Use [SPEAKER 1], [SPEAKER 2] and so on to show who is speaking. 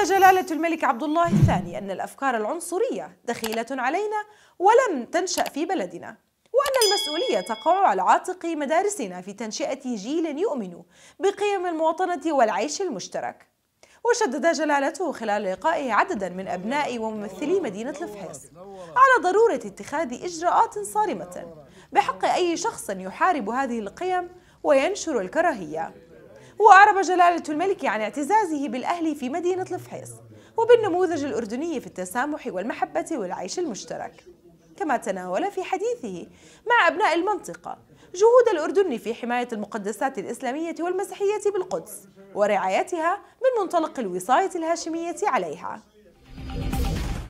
[SPEAKER 1] أكد جلالة الملك عبد الله الثاني أن الأفكار العنصرية دخيلة علينا ولم تنشأ في بلدنا وأن المسؤولية تقع على عاتق مدارسنا في تنشئة جيل يؤمن بقيم المواطنة والعيش المشترك وشدد جلالته خلال لقائه عددا من أبناء وممثلي مدينة الفحيص على ضرورة اتخاذ إجراءات صارمة بحق أي شخص يحارب هذه القيم وينشر الكراهية وأعرب جلالة الملك عن اعتزازه بالأهل في مدينة الفحيص وبالنموذج الأردني في التسامح والمحبة والعيش المشترك كما تناول في حديثه مع أبناء المنطقة جهود الأردن في حماية المقدسات الإسلامية والمسيحية بالقدس ورعايتها من منطلق الوصاية الهاشمية عليها